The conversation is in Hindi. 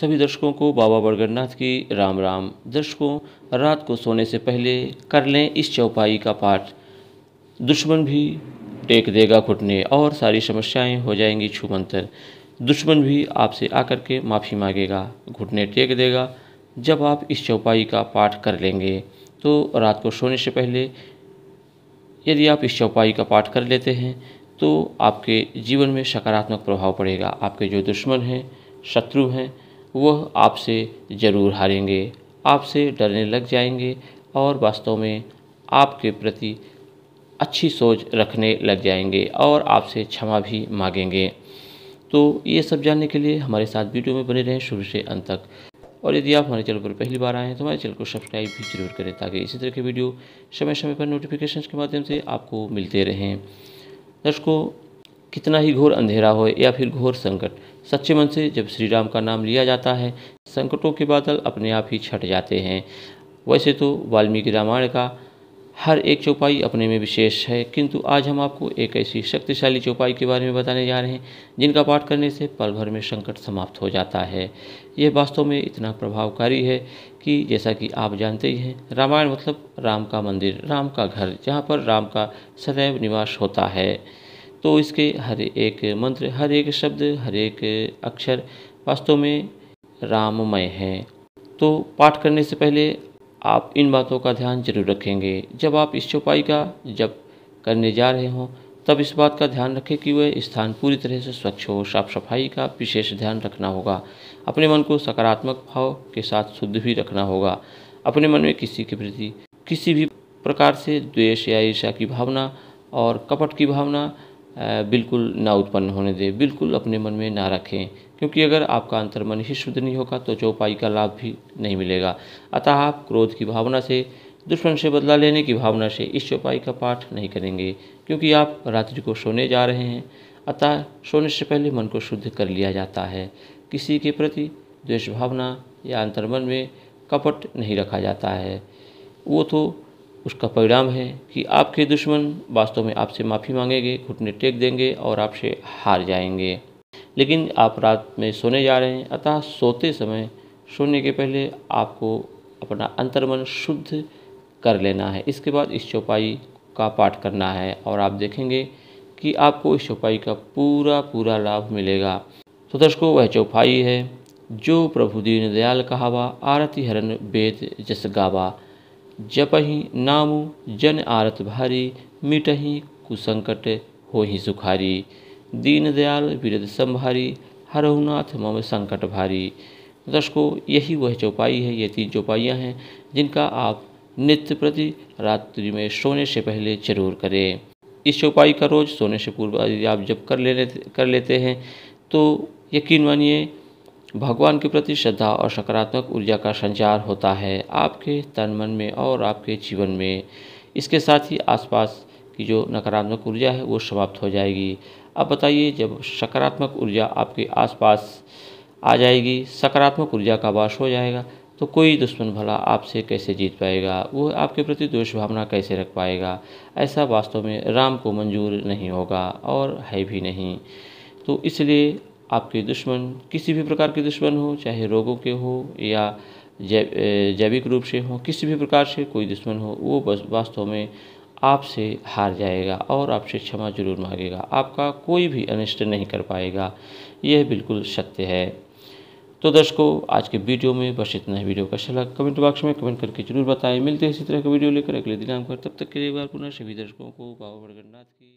सभी दर्शकों को बाबा बड़गरनाथ की राम राम दर्शकों रात को सोने से पहले कर लें इस चौपाई का पाठ दुश्मन भी टेक देगा घुटने और सारी समस्याएं हो जाएंगी छुमंतर दुश्मन भी आपसे आकर के माफ़ी मांगेगा घुटने टेक देगा जब आप इस चौपाई का पाठ कर लेंगे तो रात को सोने से पहले यदि आप इस चौपाई का पाठ कर लेते हैं तो आपके जीवन में सकारात्मक प्रभाव पड़ेगा आपके जो दुश्मन हैं शत्रु हैं वह आपसे ज़रूर हारेंगे आपसे डरने लग जाएंगे और वास्तव में आपके प्रति अच्छी सोच रखने लग जाएंगे और आपसे क्षमा भी मांगेंगे तो ये सब जानने के लिए हमारे साथ वीडियो में बने रहें शुरू से अंत तक और यदि आप हमारे चैनल पर पहली बार आए हैं तो हमारे चैनल को सब्सक्राइब भी जरूर करें ताकि इसी तरह के वीडियो समय समय पर नोटिफिकेशन के माध्यम से आपको मिलते रहें दर्शकों कितना ही घोर अंधेरा हो या फिर घोर संकट सच्चे मन से जब श्री राम का नाम लिया जाता है संकटों के बादल अपने आप ही छट जाते हैं वैसे तो वाल्मीकि रामायण का हर एक चौपाई अपने में विशेष है किंतु आज हम आपको एक ऐसी शक्तिशाली चौपाई के बारे में बताने जा रहे हैं जिनका पाठ करने से पल भर में संकट समाप्त हो जाता है यह वास्तव में इतना प्रभावकारी है कि जैसा कि आप जानते ही हैं रामायण मतलब राम का मंदिर राम का घर जहाँ पर राम का सदैव निवास होता है तो इसके हर एक मंत्र हर एक शब्द हर एक अक्षर वास्तव में राममय है तो पाठ करने से पहले आप इन बातों का ध्यान जरूर रखेंगे जब आप इस चौपाई का जब करने जा रहे हों तब इस बात का ध्यान रखें कि वह स्थान पूरी तरह से स्वच्छ हो साफ सफाई का विशेष ध्यान रखना होगा अपने मन को सकारात्मक भाव के साथ शुद्ध भी रखना होगा अपने मन में किसी के प्रति किसी भी प्रकार से द्वेष या ईर्षा की भावना और कपट की भावना बिल्कुल ना उत्पन्न होने दें बिल्कुल अपने मन में ना रखें क्योंकि अगर आपका अंतर्मन ही शुद्ध नहीं होगा तो चौपाई का लाभ भी नहीं मिलेगा अतः आप क्रोध की भावना से दुश्मन से बदला लेने की भावना से इस चौपाई का पाठ नहीं करेंगे क्योंकि आप रात्रि को सोने जा रहे हैं अतः सोने से पहले मन को शुद्ध कर लिया जाता है किसी के प्रति द्वेष भावना या अंतर्मन में कपट नहीं रखा जाता है वो तो उसका परिणाम है कि आपके दुश्मन वास्तव में आपसे माफ़ी मांगेंगे घुटने टेक देंगे और आपसे हार जाएंगे लेकिन आप रात में सोने जा रहे हैं अतः सोते समय सोने के पहले आपको अपना अंतर्मन शुद्ध कर लेना है इसके बाद इस चौपाई का पाठ करना है और आप देखेंगे कि आपको इस चौपाई का पूरा पूरा लाभ मिलेगा तो दर्शकों वह चौपाई है जो प्रभु दीन दयाल कहावा आरती हरण वेद जस गावा जपहि नामु जन आरत भारी मिटहि कुसंकट ही सुखारी दीनदयाल वीरद संभारी हरहुनाथ मम संकट भारी दर्शकों यही वह चौपाई है ये तीन चौपाइयाँ हैं जिनका आप नित्य प्रति रात्रि में सोने से पहले जरूर करें इस चौपाई का रोज़ सोने से पूर्व यदि आप जब कर ले लेते कर लेते हैं तो यकीन मानिए भगवान के प्रति श्रद्धा और सकारात्मक ऊर्जा का संचार होता है आपके तन मन में और आपके जीवन में इसके साथ ही आसपास की जो नकारात्मक ऊर्जा है वो समाप्त हो जाएगी अब बताइए जब सकारात्मक ऊर्जा आपके आसपास आ जाएगी सकारात्मक ऊर्जा का वास हो जाएगा तो कोई दुश्मन भला आपसे कैसे जीत पाएगा वो आपके प्रति दोष भावना कैसे रख पाएगा ऐसा वास्तव में राम को मंजूर नहीं होगा और है भी नहीं तो इसलिए आपके दुश्मन किसी भी प्रकार के दुश्मन हो चाहे रोगों के हो या जैविक रूप से हो किसी भी प्रकार से कोई दुश्मन हो वो बस वास्तव में आपसे हार जाएगा और आपसे क्षमा जरूर मांगेगा आपका कोई भी अनिष्ट नहीं कर पाएगा यह बिल्कुल सत्य है तो दर्शकों आज के वीडियो में बस इतना ही वीडियो का सलाह अच्छा कमेंट बॉक्स में कमेंट करके जरूर बताएं मिलते हैं इसी तरह का वीडियो लेकर अगले दिन आम कर तब तक के लिए बार पुनः सभी दर्शकों को बाबा बरगन्नाथ की